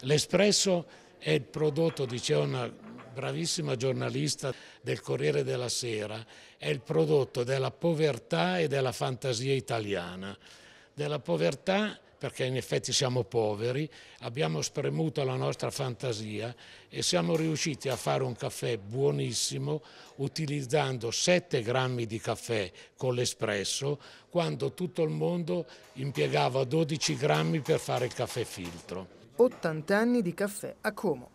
L'Espresso è il prodotto, diceva una bravissima giornalista del Corriere della Sera, è il prodotto della povertà e della fantasia italiana. Della povertà perché in effetti siamo poveri, abbiamo spremuto la nostra fantasia e siamo riusciti a fare un caffè buonissimo utilizzando 7 grammi di caffè con l'espresso quando tutto il mondo impiegava 12 grammi per fare il caffè filtro. 80 anni di caffè a Como.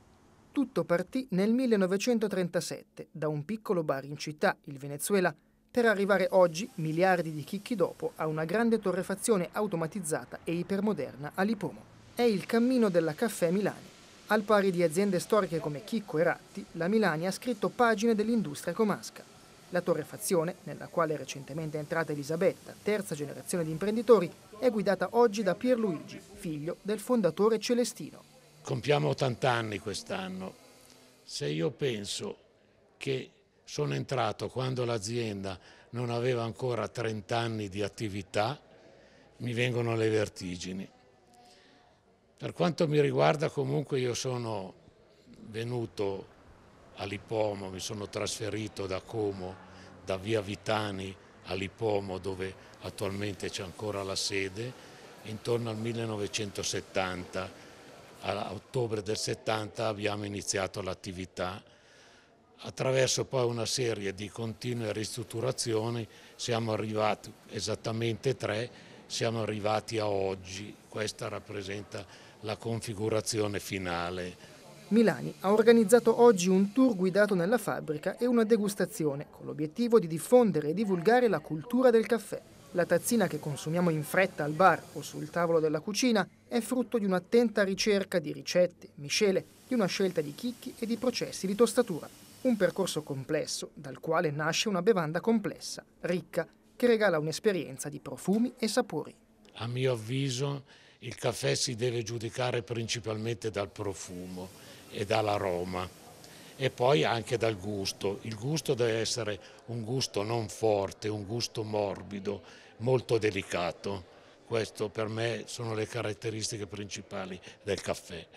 Tutto partì nel 1937 da un piccolo bar in città, il Venezuela, per arrivare oggi, miliardi di chicchi dopo, a una grande torrefazione automatizzata e ipermoderna a Lipomo. È il cammino della Caffè Milani. Al pari di aziende storiche come Chicco e Ratti, la Milani ha scritto pagine dell'industria comasca. La torrefazione, nella quale è recentemente entrata Elisabetta, terza generazione di imprenditori, è guidata oggi da Pierluigi, figlio del fondatore Celestino. Compiamo 80 anni quest'anno. Se io penso che sono entrato quando l'azienda non aveva ancora 30 anni di attività, mi vengono le vertigini. Per quanto mi riguarda comunque io sono venuto a Lipomo, mi sono trasferito da Como, da via Vitani a Lipomo dove attualmente c'è ancora la sede, intorno al 1970. A ottobre del 70 abbiamo iniziato l'attività. Attraverso poi una serie di continue ristrutturazioni siamo arrivati, esattamente tre, siamo arrivati a oggi. Questa rappresenta la configurazione finale. Milani ha organizzato oggi un tour guidato nella fabbrica e una degustazione con l'obiettivo di diffondere e divulgare la cultura del caffè. La tazzina che consumiamo in fretta al bar o sul tavolo della cucina è frutto di un'attenta ricerca di ricette, miscele, di una scelta di chicchi e di processi di tostatura. Un percorso complesso dal quale nasce una bevanda complessa, ricca, che regala un'esperienza di profumi e sapori. A mio avviso il caffè si deve giudicare principalmente dal profumo e dall'aroma e poi anche dal gusto. Il gusto deve essere un gusto non forte, un gusto morbido, molto delicato. Queste per me sono le caratteristiche principali del caffè.